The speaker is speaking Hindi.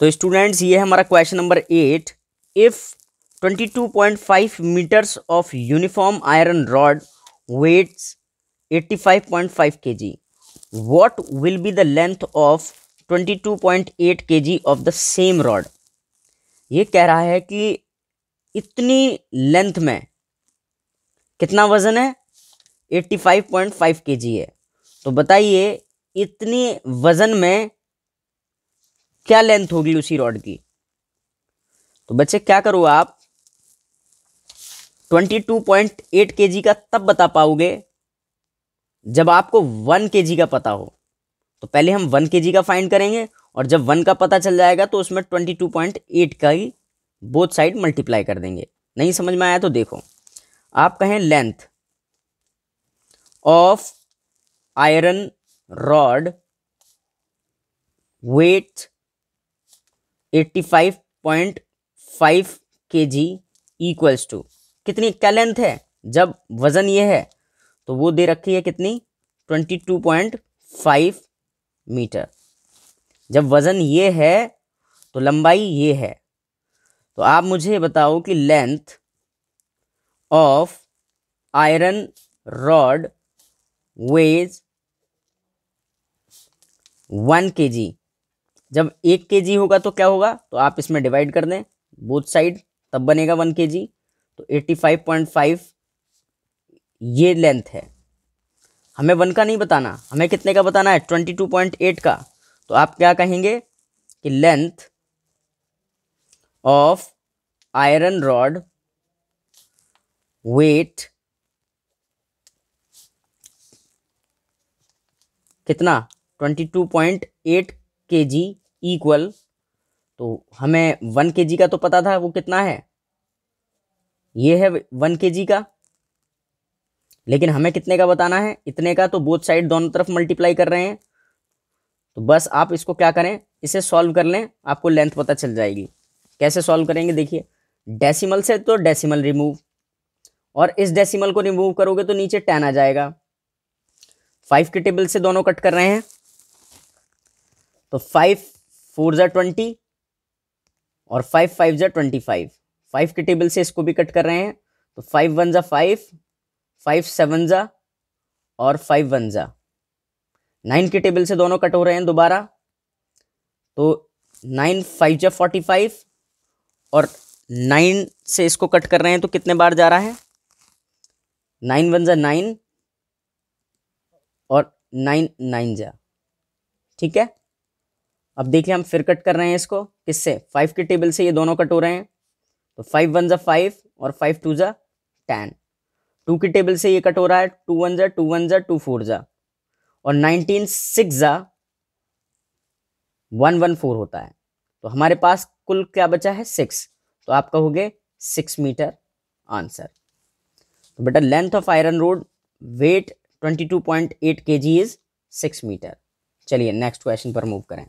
तो स्टूडेंट्स ये है हमारा question number eight if 22.5 metres of uniform iron rod weights 85.5 KG what will be the length of 22.8 KG of the same rod ये कह रहा है कि इतनी लेंथ में कितना वज़न है 85.5 केजी है तो बताइए इतनी वज़न में क्या लेंथ होगी उसी रॉड की तो बच्चे क्या करो आप 22.8 केजी का तब बता पाओगे जब आपको 1 केजी का पता हो तो पहले हम 1 केजी का फाइंड करेंगे और जब 1 का पता चल जाएगा तो उसमें 22.8 का ही बोथ साइड मल्टीप्लाई कर देंगे नहीं समझ में आया तो देखो आप कहें length of iron rod weight eighty five point five K G equals to कितनी क्या लेंथ है जब वज़न ये है तो वो दे रखी है कितनी twenty two point five metre जब वज़न ये है तो लंबाई ये है तो आप मुझे बताओ कि length of iron rod weighs one K G जब एक के जी होगा तो क्या होगा तो आप इसमें डिवाइड कर दें बोथ साइड तब बनेगा वन के जी तो एट्टी फाइव पॉइंट फाइव ये लेंथ है हमें वन का नहीं बताना हमें कितने का बताना है ट्वेंटी टू पॉइंट एट का तो आप क्या कहेंगे कि length of iron rod weight कितना twenty two point eight K G equal तो हमें वन के जी का तो पता था वो कितना है ये है वन के जी का लेकिन हमें कितने का बताना है इतने का तो बोथ साइड दोनों तरफ मल्टीप्लाई कर रहे हैं तो बस आप इसको क्या करें इसे सॉल्व कर लें आपको लेंथ पता चल जाएगी कैसे सॉल्व करेंगे देखिए डेसिमल से तो डेसिमल रिमूव और इस डेसिमल को रिमूव करोगे तो नीचे टेन आ जाएगा फाइव के टेबल से दोनों कट कर रहे हैं तो फाइव फोर ज़ा ट्वेंटी और फाइव फाइव जै ट्वेंटी फाइव फाइव के टेबल से इसको भी कट कर रहे हैं तो फाइव वन ज़ा फाइव फाइव सेवन ज़ा और फाइव वन ज़ा नाइन के टेबल से दोनों कट हो रहे हैं दोबारा तो नाइन फाइव ज़ा फोर्टी फाइव और नाइन से इसको कट कर रहे हैं तो कितने बार जा रहा है नाइन वन ज़ा नाइन और नाइन नाइन जा ठीक है अब देखिए हम फिर कट कर रहे हैं इसको किससे फाइव के टेबल से ये दोनों कट हो रहे हैं तो फाइव वन ज़ा फाइव और फाइव टू ज़ा टेन टू के टेबल से ये कट हो रहा है टू वन ज़ा टू वन ज़ा टू फोर ज़ा और नाइनटीन सिक्स ज़ा वन वन फोर होता है तो हमारे पास कुल क्या बचा है सिक्स तो आप कहोगे सिक्स मीटर आंसर तो बेटा length of iron rod weight twenty two point eight K G is six metre चलिए नेक्स्ट क्वेश्चन पर मूव करें